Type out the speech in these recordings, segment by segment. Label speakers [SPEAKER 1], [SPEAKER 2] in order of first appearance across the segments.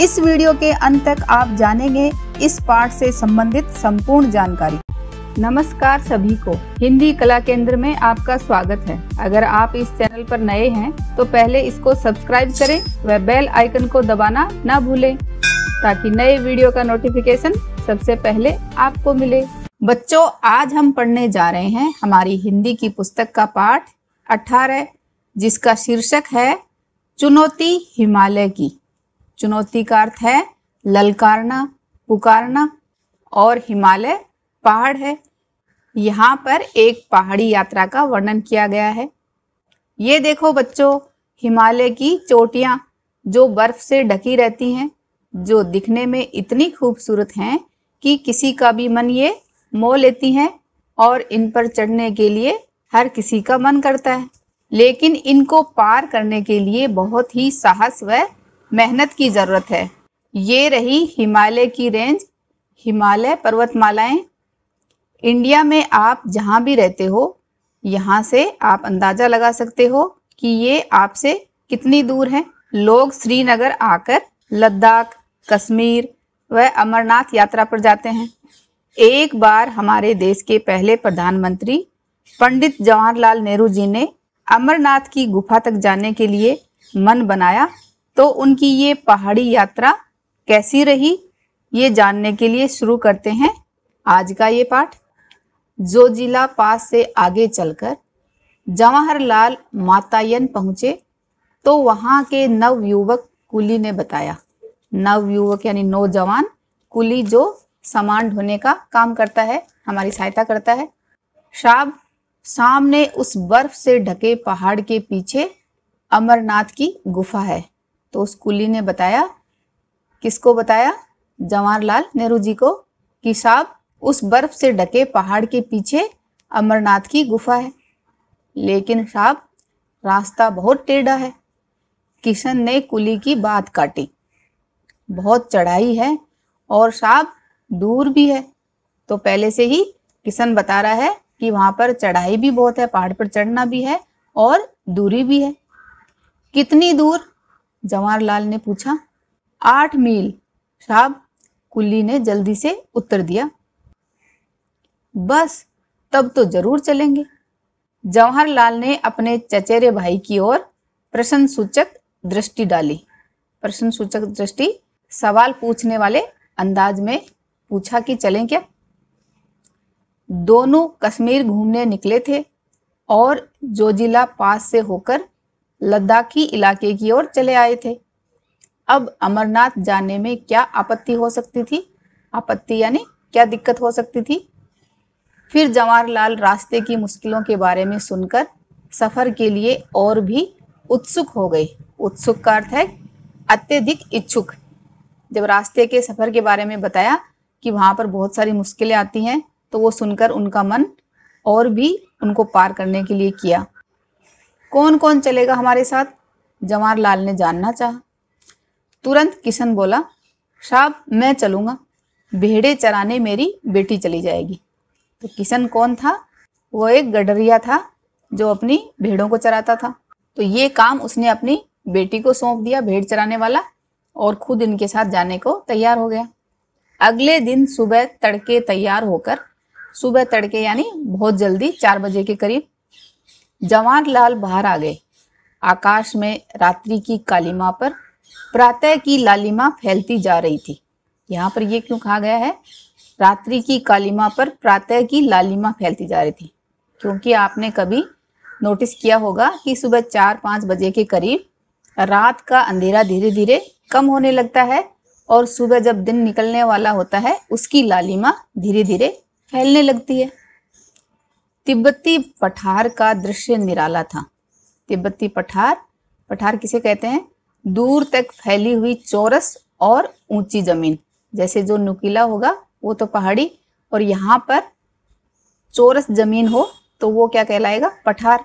[SPEAKER 1] इस वीडियो के अंत तक आप जानेंगे इस पाठ से संबंधित संपूर्ण जानकारी नमस्कार सभी को हिंदी कला केंद्र में आपका स्वागत है अगर आप इस चैनल पर नए हैं तो पहले इसको सब्सक्राइब करें व बेल आइकन को दबाना ना भूलें ताकि नए वीडियो का नोटिफिकेशन सबसे पहले आपको मिले बच्चों आज हम पढ़ने जा रहे हैं हमारी हिंदी की पुस्तक का पाठ अठारह जिसका शीर्षक है चुनौती हिमालय की चुनौती का अर्थ है ललकारना पुकारना और हिमालय पहाड़ है यहाँ पर एक पहाड़ी यात्रा का वर्णन किया गया है ये देखो बच्चों हिमालय की चोटियाँ जो बर्फ से ढकी रहती हैं जो दिखने में इतनी खूबसूरत हैं कि किसी का भी मन ये मोह लेती हैं और इन पर चढ़ने के लिए हर किसी का मन करता है लेकिन इनको पार करने के लिए बहुत ही साहस व मेहनत की ज़रूरत है ये रही हिमालय की रेंज हिमालय पर्वतमालाएं इंडिया में आप जहाँ भी रहते हो यहाँ से आप अंदाज़ा लगा सकते हो कि ये आपसे कितनी दूर है लोग श्रीनगर आकर लद्दाख कश्मीर व अमरनाथ यात्रा पर जाते हैं एक बार हमारे देश के पहले प्रधानमंत्री पंडित जवाहरलाल नेहरू जी ने अमरनाथ की गुफा तक जाने के लिए मन बनाया तो उनकी ये पहाड़ी यात्रा कैसी रही ये जानने के लिए शुरू करते हैं आज का ये पाठ जो जिला पास से आगे चलकर जवाहरलाल मातायन पहुंचे तो वहां के नव युवक कुली ने बताया नव युवक यानी नौजवान कुली जो सामान ढोने का काम करता है हमारी सहायता करता है शाब सामने उस बर्फ से ढके पहाड़ के पीछे अमरनाथ की गुफा है तो उस कुली ने बताया किसको बताया जवाहरलाल नेहरू जी को कि साहब उस बर्फ से ढके पहाड़ के पीछे अमरनाथ की गुफा है लेकिन साहब रास्ता बहुत टेढ़ा है किशन ने कुली की बात काटी बहुत चढ़ाई है और साहब दूर भी है तो पहले से ही किशन बता रहा है कि वहां पर चढ़ाई भी बहुत है पहाड़ पर चढ़ना भी है और दूरी भी है कितनी दूर जवाहरलाल ने पूछा आठ मील साहब कुल्ली ने जल्दी से उत्तर दिया बस तब तो जरूर चलेंगे जवाहरलाल ने अपने चचेरे भाई की ओर प्रश्न सूचक दृष्टि डाली प्रश्न सूचक दृष्टि सवाल पूछने वाले अंदाज में पूछा कि चलें क्या दोनों कश्मीर घूमने निकले थे और जोजिला पास से होकर लद्दाखी इलाके की ओर चले आए थे अब अमरनाथ जाने में क्या आपत्ति हो सकती थी आपत्ति यानी क्या दिक्कत हो सकती थी फिर जवाहरलाल रास्ते की मुश्किलों के बारे में सुनकर सफर के लिए और भी उत्सुक हो गए उत्सुक का अर्थ है अत्यधिक इच्छुक जब रास्ते के सफर के बारे में बताया कि वहां पर बहुत सारी मुश्किलें आती हैं तो वो सुनकर उनका मन और भी उनको पार करने के लिए किया कौन कौन चलेगा हमारे साथ जवाहरलाल ने जानना चाहा तुरंत किशन बोला साहब मैं चलूंगा भेड़े चराने मेरी बेटी चली जाएगी तो किशन कौन था वो एक गडरिया था जो अपनी भेड़ों को चराता था तो ये काम उसने अपनी बेटी को सौंप दिया भेड़ चराने वाला और खुद इनके साथ जाने को तैयार हो गया अगले दिन सुबह तड़के तैयार होकर सुबह तड़के यानी बहुत जल्दी चार बजे के करीब जवाहरलाल बाहर आ गए आकाश में रात्रि की कालिमा पर प्रातः की लालिमा फैलती जा रही थी यहाँ पर यह क्यों कहा गया है रात्रि की कालिमा पर प्रातः की लालिमा फैलती जा रही थी क्योंकि आपने कभी नोटिस किया होगा कि सुबह चार पाँच बजे के करीब रात का अंधेरा धीरे धीरे कम होने लगता है और सुबह जब दिन निकलने वाला होता है उसकी लालिमा धीरे धीरे फैलने लगती है तिब्बती पठार का दृश्य निराला था तिब्बती पठार पठार किसे कहते हैं दूर तक फैली हुई चौरस और ऊंची जमीन जैसे जो नुकीला होगा वो तो पहाड़ी और यहाँ पर चौरस जमीन हो तो वो क्या कहलाएगा पठार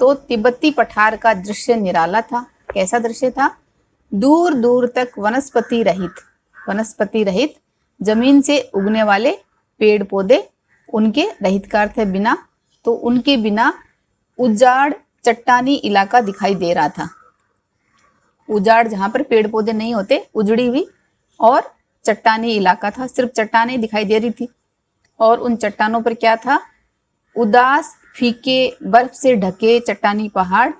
[SPEAKER 1] तो तिब्बती पठार का दृश्य निराला था कैसा दृश्य था दूर दूर तक वनस्पति रहित वनस्पति रहित जमीन से उगने वाले पेड़ पौधे उनके रहित का अर्थ है बिना तो उनके बिना उजाड़ चट्टानी इलाका दिखाई दे रहा था उजाड़ जहां पर पेड़ पौधे नहीं होते उजड़ी हुई और चट्टानी इलाका था सिर्फ चट्टाने दिखाई दे रही थी और उन चट्टानों पर क्या था उदास फीके बर्फ से ढके चट्टानी पहाड़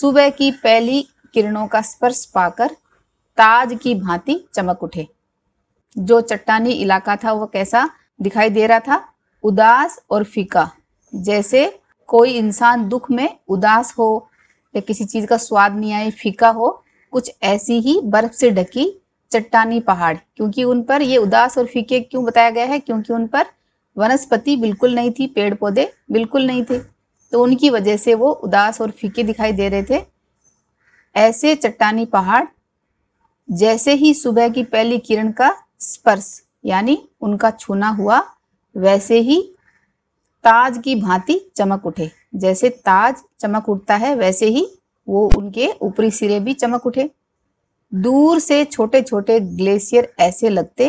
[SPEAKER 1] सुबह की पहली किरणों का स्पर्श पाकर ताज की भांति चमक उठे जो चट्टानी इलाका था वह कैसा दिखाई दे रहा था उदास और फीका जैसे कोई इंसान दुख में उदास हो या किसी चीज का स्वाद नहीं आए फीका हो कुछ ऐसी ही बर्फ से ढकी चट्टानी पहाड़ क्योंकि उन पर ये उदास और फीके क्यों बताया गया है क्योंकि उन पर वनस्पति बिल्कुल नहीं थी पेड़ पौधे बिल्कुल नहीं थे तो उनकी वजह से वो उदास और फीके दिखाई दे रहे थे ऐसे चट्टानी पहाड़ जैसे ही सुबह की पहली किरण का स्पर्श यानी उनका छूना हुआ वैसे ही ताज की भांति चमक उठे जैसे ताज चमक उठता है वैसे ही वो उनके ऊपरी सिरे भी चमक उठे दूर से छोटे छोटे ग्लेशियर ऐसे लगते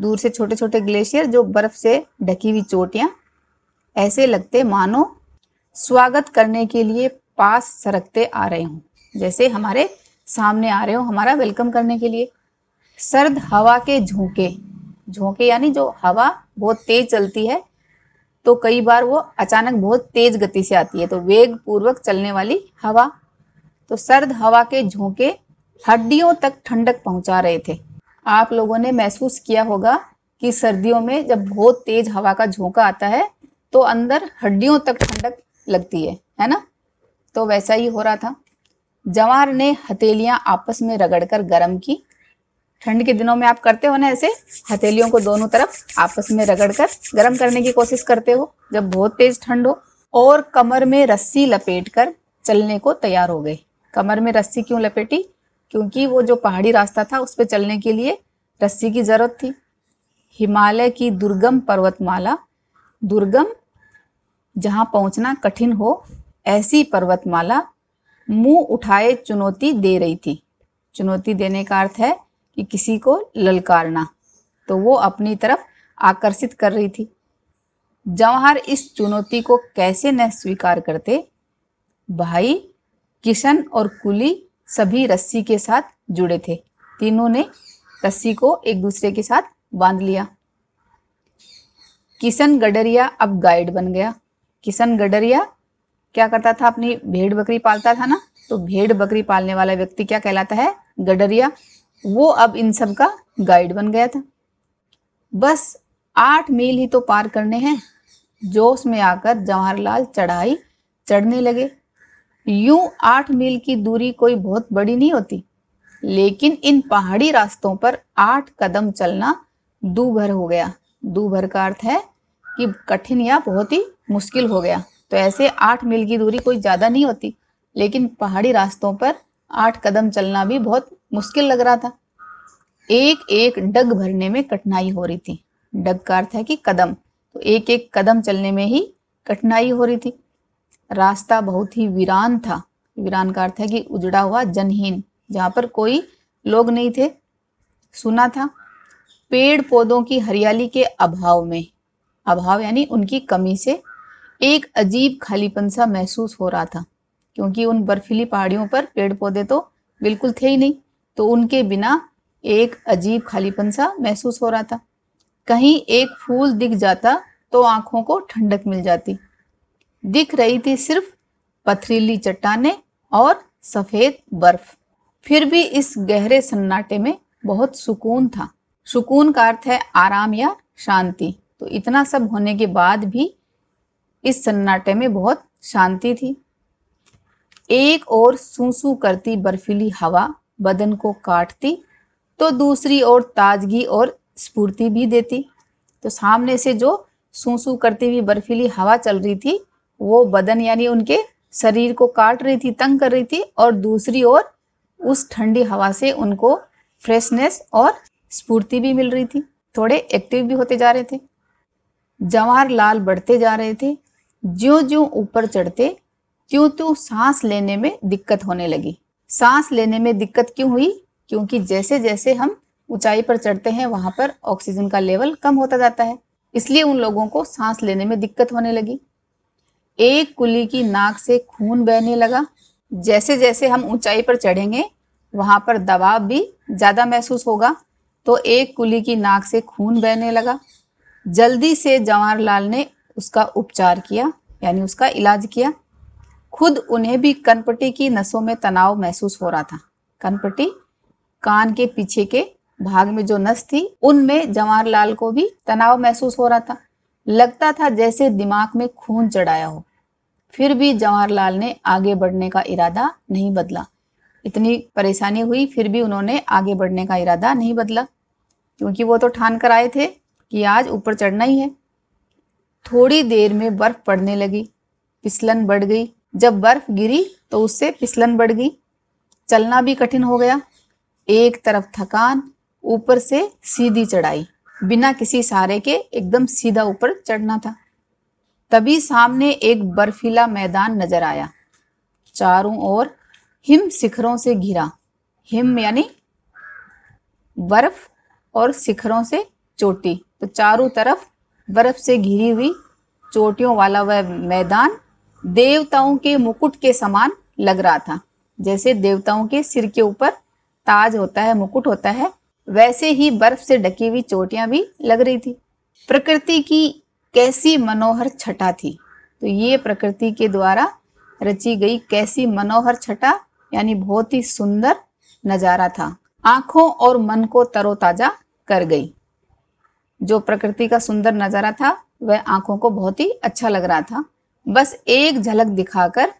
[SPEAKER 1] दूर से छोटे छोटे ग्लेशियर जो बर्फ से ढकी हुई चोटियां ऐसे लगते मानो स्वागत करने के लिए पास सरकते आ रहे हों जैसे हमारे सामने आ रहे हो हमारा वेलकम करने के लिए सर्द हवा के झोंके झोंके यानी जो हवा बहुत तेज चलती है तो कई बार वो अचानक बहुत तेज गति से आती है तो वेग पूर्वक चलने वाली हवा तो सर्द हवा के झोंके हड्डियों तक ठंडक पहुंचा रहे थे आप लोगों ने महसूस किया होगा कि सर्दियों में जब बहुत तेज हवा का झोंका आता है तो अंदर हड्डियों तक ठंडक लगती है है ना तो वैसा ही हो रहा था जवार ने हथेलियां आपस में रगड़कर गर्म की ठंड के दिनों में आप करते हो ना ऐसे हथेलियों को दोनों तरफ आपस में रगड़कर गर्म करने की कोशिश करते हो जब बहुत तेज ठंड हो और कमर में रस्सी लपेट कर चलने को तैयार हो गई कमर में रस्सी क्यों लपेटी क्योंकि वो जो पहाड़ी रास्ता था उस पर चलने के लिए रस्सी की जरूरत थी हिमालय की दुर्गम पर्वतमाला दुर्गम जहाँ पहुँचना कठिन हो ऐसी पर्वतमाला मुंह उठाए चुनौती दे रही थी चुनौती देने का अर्थ है कि किसी को ललकारना तो वो अपनी तरफ आकर्षित कर रही थी जवाहर इस चुनौती को कैसे न स्वीकार करते भाई किशन और कुली सभी रस्सी के साथ जुड़े थे तीनों ने रस्सी को एक दूसरे के साथ बांध लिया किशन गडरिया अब गाइड बन गया किशन गडरिया क्या करता था अपनी भेड़ बकरी पालता था ना तो भेड़ बकरी पालने वाला व्यक्ति क्या कहलाता है गडरिया वो अब इन सब का गाइड बन गया था बस आठ मील ही तो पार करने हैं जोश में आकर जवाहरलाल चढ़ाई चढ़ने लगे यूं आठ मील की दूरी कोई बहुत बड़ी नहीं होती लेकिन इन पहाड़ी रास्तों पर आठ कदम चलना दूभर हो गया दूभर का अर्थ है कि कठिन या बहुत ही मुश्किल हो गया तो ऐसे आठ मील की दूरी कोई ज़्यादा नहीं होती लेकिन पहाड़ी रास्तों पर आठ कदम चलना भी बहुत मुश्किल लग रहा था एक एक डग भरने में कठिनाई हो रही थी डग का अर्थ है कि कदम तो एक एक कदम चलने में ही कठिनाई हो रही थी रास्ता बहुत ही वीरान था वीरान का अर्थ है कि उजड़ा हुआ जनहीन जहां पर कोई लोग नहीं थे सुना था पेड़ पौधों की हरियाली के अभाव में अभाव यानी उनकी कमी से एक अजीब खालीपन सा महसूस हो रहा था क्योंकि उन बर्फीली पहाड़ियों पर पेड़ पौधे तो बिल्कुल थे ही नहीं तो उनके बिना एक अजीब खालीपन सा महसूस हो रहा था कहीं एक फूल दिख जाता तो आंखों को ठंडक मिल जाती दिख रही थी सिर्फ पथरीली चट्टाने और सफेद बर्फ फिर भी इस गहरे सन्नाटे में बहुत सुकून था सुकून का अर्थ है आराम या शांति तो इतना सब होने के बाद भी इस सन्नाटे में बहुत शांति थी एक और सूसू करती बर्फीली हवा बदन को काटती तो दूसरी ओर ताजगी और स्फूर्ति भी देती तो सामने से जो सूसू करती हुई बर्फीली हवा चल रही थी वो बदन यानी उनके शरीर को काट रही थी तंग कर रही थी और दूसरी ओर उस ठंडी हवा से उनको फ्रेशनेस और स्फूर्ति भी मिल रही थी थोड़े एक्टिव भी होते जा रहे थे जवार लाल बढ़ते जा रहे थे ज्यो ज्यो ऊपर चढ़ते त्यों त्यों सांस लेने में दिक्कत होने लगी सांस लेने में दिक्कत क्यों हुई क्योंकि जैसे जैसे हम ऊंचाई पर चढ़ते हैं वहां पर ऑक्सीजन का लेवल कम होता जाता है इसलिए उन लोगों को सांस लेने में दिक्कत होने लगी एक कुली की नाक से खून बहने लगा जैसे जैसे हम ऊंचाई पर चढ़ेंगे वहां पर दबाव भी ज्यादा महसूस होगा तो एक कुली की नाक से खून बहने लगा जल्दी से जवाहरलाल ने उसका उपचार किया यानी उसका इलाज किया खुद उन्हें भी कनपट्टी की नसों में तनाव महसूस हो रहा था कनपट्टी कान के पीछे के भाग में जो नस थी उनमें जवाहरलाल को भी तनाव महसूस हो रहा था लगता था जैसे दिमाग में खून चढ़ाया हो फिर भी जवाहरलाल ने आगे बढ़ने का इरादा नहीं बदला इतनी परेशानी हुई फिर भी उन्होंने आगे बढ़ने का इरादा नहीं बदला क्योंकि वो तो ठान कर आए थे कि आज ऊपर चढ़ना ही है थोड़ी देर में बर्फ पड़ने लगी फिसलन बढ़ गई जब बर्फ गिरी तो उससे फिसलन बढ़ गई चलना भी कठिन हो गया एक तरफ थकान ऊपर से सीधी चढ़ाई बिना किसी सहारे के एकदम सीधा ऊपर चढ़ना था तभी सामने एक बर्फीला मैदान नजर आया चारों ओर हिम शिखरों से घिरा हिम यानी बर्फ और शिखरों से चोटी तो चारों तरफ बर्फ से घिरी हुई चोटियों वाला वह मैदान देवताओं के मुकुट के समान लग रहा था जैसे देवताओं के सिर के ऊपर ताज होता है मुकुट होता है वैसे ही बर्फ से ढकी हुई चोटियां भी लग रही थी प्रकृति की कैसी मनोहर छटा थी तो ये प्रकृति के द्वारा रची गई कैसी मनोहर छटा यानी बहुत ही सुंदर नजारा था आंखों और मन को तरोताजा कर गई जो प्रकृति का सुंदर नजारा था वह आंखों को बहुत ही अच्छा लग रहा था बस एक झलक दिखाकर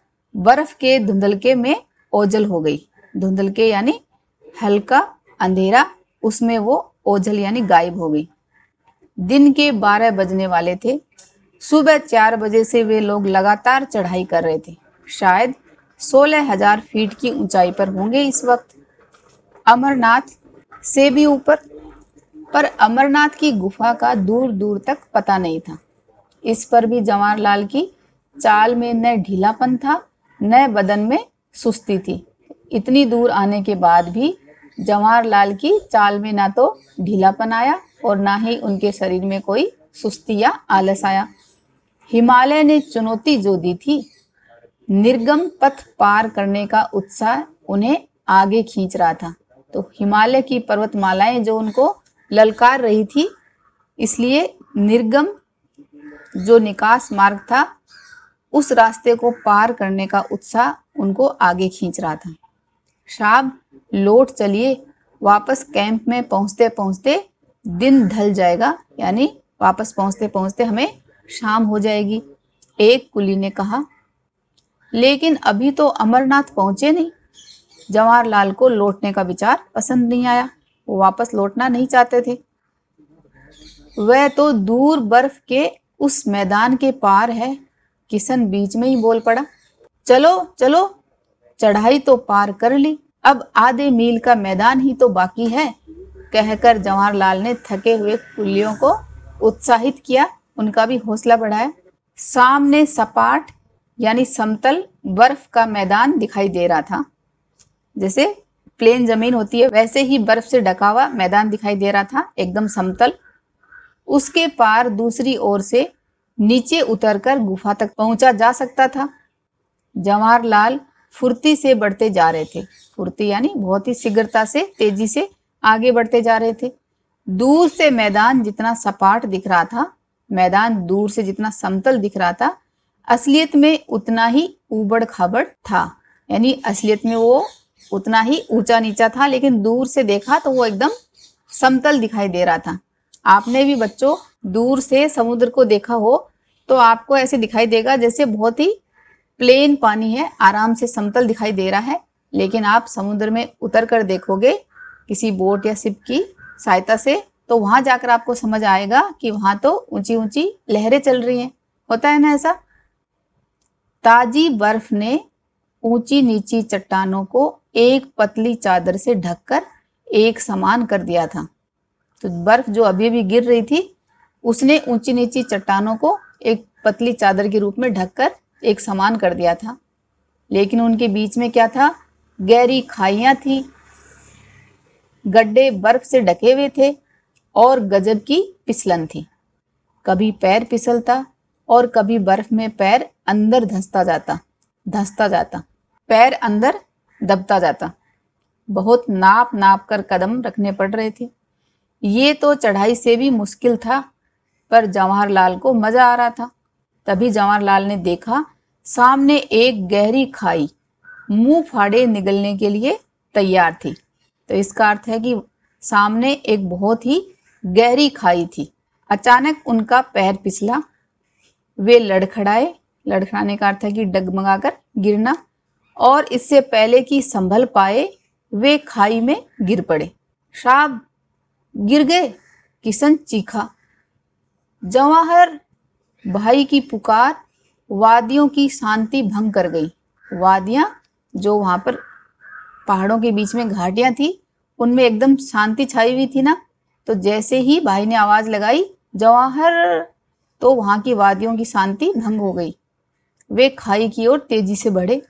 [SPEAKER 1] बर्फ के धुंधलके में ओझल हो गई धुंधलके यानी हल्का अंधेरा उसमें वो ओझल यानी गायब हो गई दिन के बारह बजने वाले थे सुबह चार बजे से वे लोग लगातार चढ़ाई कर रहे थे शायद सोलह हजार फीट की ऊंचाई पर होंगे इस वक्त अमरनाथ से भी ऊपर पर अमरनाथ की गुफा का दूर दूर तक पता नहीं था इस पर भी जवाहरलाल की चाल में न ढीलापन था न बदन में सुस्ती थी इतनी दूर आने के बाद भी जवाहरलाल की चाल में ना तो ढीलापन आया और ना ही उनके शरीर में कोई सुस्ती या आलस आया हिमालय ने चुनौती जो दी थी निर्गम पथ पार करने का उत्साह उन्हें आगे खींच रहा था तो हिमालय की पर्वतमालाएं जो उनको ललकार रही थी इसलिए निर्गम जो निकास मार्ग था उस रास्ते को पार करने का उत्साह उनको आगे खींच रहा था शाब लौट चलिए वापस कैंप में पहुंचते पहुंचते दिन ढल जाएगा यानी वापस पहुंचते पहुंचते हमें शाम हो जाएगी एक कुली ने कहा लेकिन अभी तो अमरनाथ पहुंचे नहीं जवाहरलाल को लौटने का विचार पसंद नहीं आया वो वापस लौटना नहीं चाहते थे वह तो दूर बर्फ के उस मैदान के पार है किशन बीच में ही बोल पड़ा चलो चलो चढ़ाई तो पार कर ली अब आधे मील का मैदान ही तो बाकी है कहकर जवाहरलाल ने थके हुए कुल्लियों को उत्साहित किया उनका भी हौसला बढ़ाया सामने सपाट यानी समतल बर्फ का मैदान दिखाई दे रहा था जैसे प्लेन जमीन होती है वैसे ही बर्फ से ढका हुआ मैदान दिखाई दे रहा था एकदम समतल उसके पार दूसरी ओर से नीचे उतरकर गुफा तक पहुंचा जा सकता था जवाहरलाल फुर्ती से बढ़ते जा रहे थे फुर्ती यानी बहुत ही शीघ्रता से तेजी से आगे बढ़ते जा रहे थे दूर से मैदान जितना सपाट दिख रहा था मैदान दूर से जितना समतल दिख रहा था असलियत में उतना ही उबड़ खाबड़ था यानी असलियत में वो उतना ही ऊंचा नीचा था लेकिन दूर से देखा तो वो एकदम समतल दिखाई दे रहा था आपने भी बच्चों दूर से समुद्र को देखा हो तो आपको ऐसे दिखाई देगा जैसे बहुत ही प्लेन पानी है आराम से समतल दिखाई दे रहा है लेकिन आप समुद्र में उतर कर देखोगे किसी बोट या सिप की सहायता से तो वहां जाकर आपको समझ आएगा कि वहां तो ऊंची ऊंची लहरें चल रही हैं होता है ना ऐसा ताजी बर्फ ने ऊंची नीची चट्टानों को एक पतली चादर से ढककर एक समान कर दिया था तो बर्फ जो अभी भी गिर रही थी उसने ऊंची नीची चट्टानों को एक पतली चादर के रूप में ढककर एक समान कर दिया था लेकिन उनके बीच में क्या था गहरी खाइयाँ थी गड्ढे बर्फ से ढके हुए थे और गजब की पिसलन थी कभी पैर पिसलता और कभी बर्फ में पैर अंदर धसता जाता धसता जाता पैर अंदर दबता जाता बहुत नाप नाप कर कदम रखने पड़ रहे थे ये तो चढ़ाई से भी मुश्किल था पर जवाहरलाल को मजा आ रहा था तभी जवाहरलाल ने देखा सामने एक गहरी खाई मुंह फाड़े निगलने के लिए तैयार थी तो इसका अर्थ है कि सामने एक बहुत ही गहरी खाई थी अचानक उनका पैर पिछला वे लड़खड़ाए लड़खड़ाने का अर्थ है कि डगमगाकर गिरना और इससे पहले कि संभल पाए वे खाई में गिर पड़े शाब गिर गए किशन चीखा जवाहर भाई की पुकार वादियों की शांति भंग कर गई वादियां जो वहां पर पहाड़ों के बीच में घाटियां थी उनमें एकदम शांति छाई हुई थी ना तो जैसे ही भाई ने आवाज लगाई जवाहर तो वहां की वादियों की शांति भंग हो गई वे खाई की ओर तेजी से बढ़े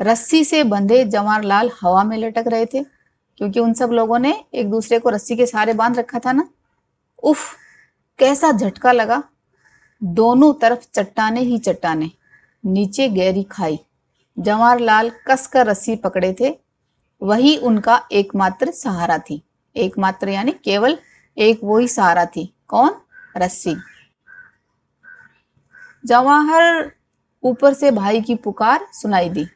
[SPEAKER 1] रस्सी से बंधे जवाहरलाल हवा में लटक रहे थे क्योंकि उन सब लोगों ने एक दूसरे को रस्सी के सहारे बांध रखा था ना उफ कैसा झटका लगा दोनों तरफ चट्टाने ही चट्टाने नीचे गहरी खाई जवाहरलाल कसकर रस्सी पकड़े थे वही उनका एकमात्र सहारा थी एकमात्र यानी केवल एक वो ही सहारा थी कौन रस्सी जवाहर ऊपर से भाई की पुकार सुनाई दी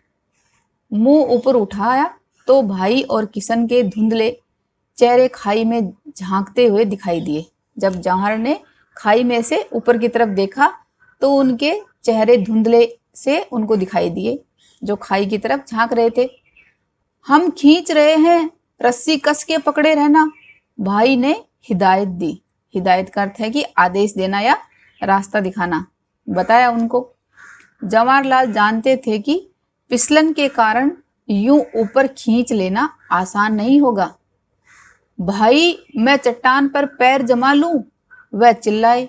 [SPEAKER 1] मुंह ऊपर उठाया तो भाई और किशन के धुंधले चेहरे खाई में झांकते हुए दिखाई दिए जब जौहर ने खाई में से ऊपर की तरफ देखा तो उनके चेहरे धुंधले से उनको दिखाई दिए जो खाई की तरफ झांक रहे थे हम खींच रहे हैं रस्सी कस के पकड़े रहना भाई ने हिदायत दी हिदायत का अर्थ है कि आदेश देना या रास्ता दिखाना बताया उनको जवाहरलाल जानते थे कि पिसलन के कारण यूं ऊपर खींच लेना आसान नहीं होगा भाई मैं चट्टान पर पैर जमा लूं वह चिल्लाए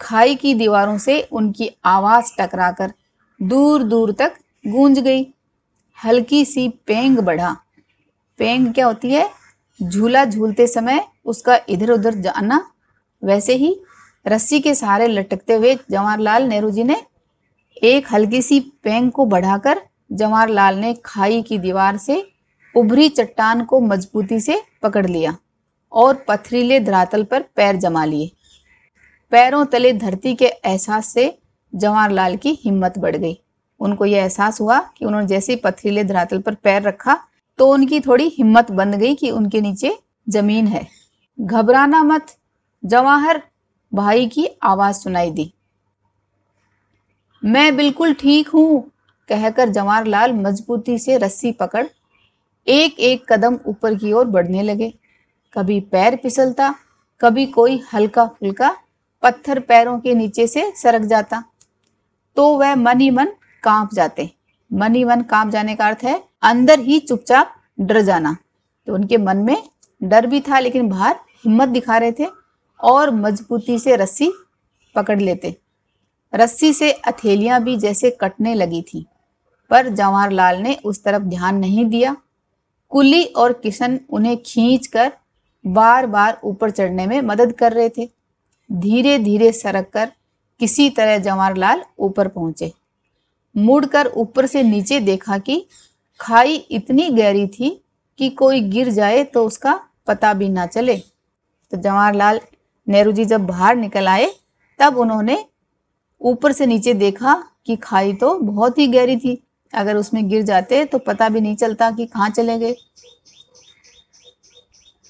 [SPEAKER 1] खाई की दीवारों से उनकी आवाज टकराकर दूर दूर तक गूंज गई हल्की सी पेंग बढ़ा पेंग क्या होती है झूला झूलते समय उसका इधर उधर जाना वैसे ही रस्सी के सहारे लटकते हुए जवाहरलाल नेहरू जी ने एक हल्की सी पेंग को बढ़ाकर जवाहरलाल ने खाई की दीवार से उभरी चट्टान को मजबूती से पकड़ लिया और पथरीले धरातल पर पैर जमा लिए पैरों तले धरती के एहसास से जवाहरलाल की हिम्मत बढ़ गई उनको यह एहसास हुआ कि उन्होंने जैसे ही पथरीले धरातल पर पैर रखा तो उनकी थोड़ी हिम्मत बन गई कि उनके नीचे जमीन है घबराना मत जवाहर भाई की आवाज सुनाई दी मैं बिल्कुल ठीक हूं कहकर जवाहरलाल मजबूती से रस्सी पकड़ एक एक कदम ऊपर की ओर बढ़ने लगे कभी पैर फिसलता कभी कोई हल्का फुल्का पत्थर पैरों के नीचे से सरक जाता तो वह मन ही मन कांप जाते मन ही मन कांप जाने का अर्थ है अंदर ही चुपचाप डर जाना तो उनके मन में डर भी था लेकिन बाहर हिम्मत दिखा रहे थे और मजबूती से रस्सी पकड़ लेते रस्सी से अथेलियां भी जैसे कटने लगी थी पर जवाहरलाल ने उस तरफ ध्यान नहीं दिया कुली और किशन उन्हें खींचकर बार बार ऊपर चढ़ने में मदद कर रहे थे धीरे धीरे सरक कर किसी तरह जवाहरलाल ऊपर पहुंचे मुड़कर ऊपर से नीचे देखा कि खाई इतनी गहरी थी कि कोई गिर जाए तो उसका पता भी ना चले तो जवाहरलाल नेहरू जी जब बाहर निकल आए तब उन्होंने ऊपर से नीचे देखा कि खाई तो बहुत ही गहरी थी अगर उसमें गिर जाते तो पता भी नहीं चलता कि कहाँ चले गए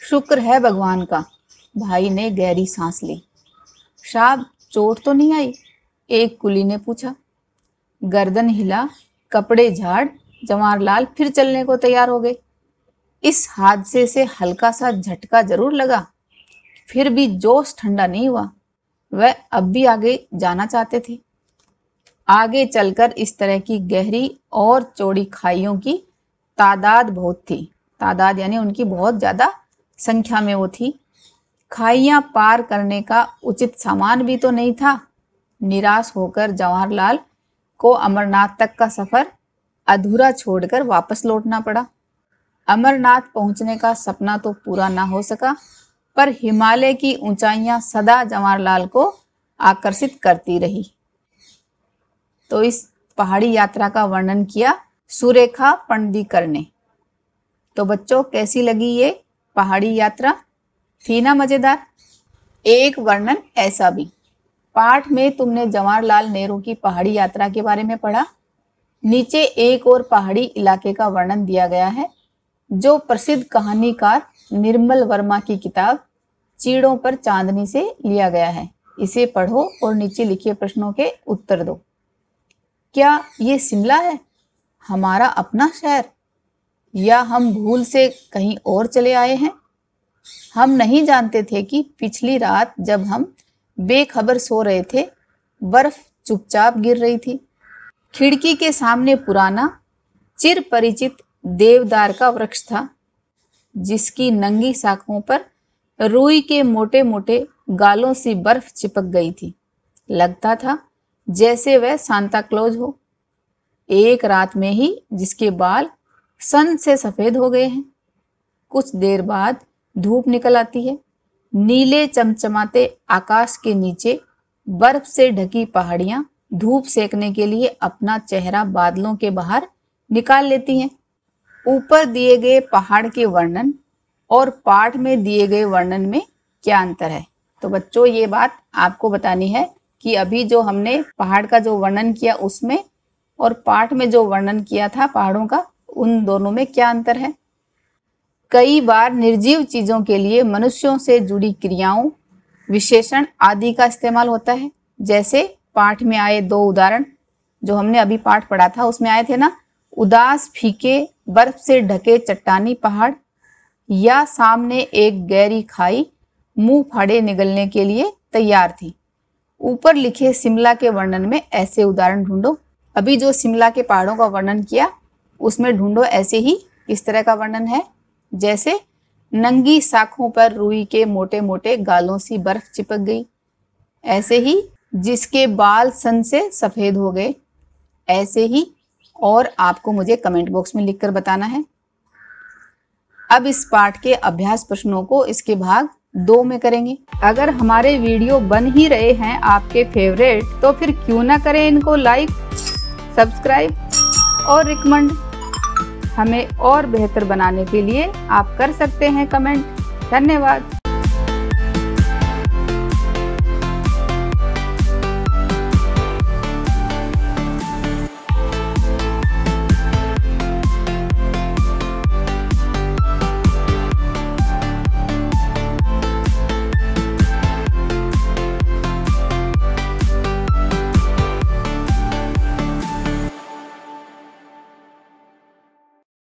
[SPEAKER 1] शुक्र है भगवान का भाई ने गहरी सांस ली साहब चोट तो नहीं आई एक कुली ने पूछा गर्दन हिला कपड़े झाड़ जवाहरलाल फिर चलने को तैयार हो गए इस हादसे से हल्का सा झटका जरूर लगा फिर भी जोश ठंडा नहीं हुआ वह अब भी आगे जाना चाहते थे आगे चलकर इस तरह की गहरी और चौड़ी खाइयों की तादाद बहुत थी तादाद यानी उनकी बहुत ज़्यादा संख्या में वो थी खाइयाँ पार करने का उचित सामान भी तो नहीं था निराश होकर जवाहरलाल को अमरनाथ तक का सफ़र अधूरा छोड़कर वापस लौटना पड़ा अमरनाथ पहुंचने का सपना तो पूरा ना हो सका पर हिमालय की ऊंचाइयां सदा जवाहरलाल को आकर्षित करती रही तो इस पहाड़ी यात्रा का वर्णन किया सुरेखा पंडिकर ने तो बच्चों कैसी लगी ये पहाड़ी यात्रा थी ना मज़ेदार एक वर्णन ऐसा भी पाठ में तुमने जवाहरलाल नेहरू की पहाड़ी यात्रा के बारे में पढ़ा नीचे एक और पहाड़ी इलाके का वर्णन दिया गया है जो प्रसिद्ध कहानीकार निर्मल वर्मा की किताब चीड़ों पर चांदनी से लिया गया है इसे पढ़ो और नीचे लिखे प्रश्नों के उत्तर दो क्या ये शिमला है हमारा अपना शहर या हम भूल से कहीं और चले आए हैं हम नहीं जानते थे कि पिछली रात जब हम बेखबर सो रहे थे बर्फ चुपचाप गिर रही थी खिड़की के सामने पुराना चिर परिचित देवदार का वृक्ष था जिसकी नंगी शाखों पर रुई के मोटे मोटे गालों सी बर्फ चिपक गई थी लगता था जैसे वह सांता क्लोज हो एक रात में ही जिसके बाल सन से सफेद हो गए हैं कुछ देर बाद धूप निकल आती है नीले चमचमाते आकाश के नीचे बर्फ से ढकी पहाड़ियां धूप सेकने के लिए अपना चेहरा बादलों के बाहर निकाल लेती हैं ऊपर दिए गए पहाड़ के वर्णन और पाठ में दिए गए वर्णन में क्या अंतर है तो बच्चों ये बात आपको बतानी है कि अभी जो हमने पहाड़ का जो वर्णन किया उसमें और पाठ में जो वर्णन किया था पहाड़ों का उन दोनों में क्या अंतर है कई बार निर्जीव चीजों के लिए मनुष्यों से जुड़ी क्रियाओं विशेषण आदि का इस्तेमाल होता है जैसे पाठ में आए दो उदाहरण जो हमने अभी पाठ पढ़ा था उसमें आए थे ना उदास फीके बर्फ से ढके चट्टानी पहाड़ या सामने एक गहरी खाई मुंह फाड़े निगलने के लिए तैयार थी ऊपर लिखे शिमला के वर्णन में ऐसे उदाहरण ढूंढो अभी जो शिमला के पहाड़ों का वर्णन किया उसमें ढूंढो ऐसे ही किस तरह का वर्णन है जैसे नंगी साखों पर रुई के मोटे मोटे गालों सी बर्फ चिपक गई ऐसे ही जिसके बाल सन से सफ़ेद हो गए ऐसे ही और आपको मुझे कमेंट बॉक्स में लिखकर बताना है अब इस पाठ के अभ्यास प्रश्नों को इसके भाग दो में करेंगे अगर हमारे वीडियो बन ही रहे हैं आपके फेवरेट तो फिर क्यों ना करें इनको लाइक सब्सक्राइब और रिकमेंड हमें और बेहतर बनाने के लिए आप कर सकते हैं कमेंट धन्यवाद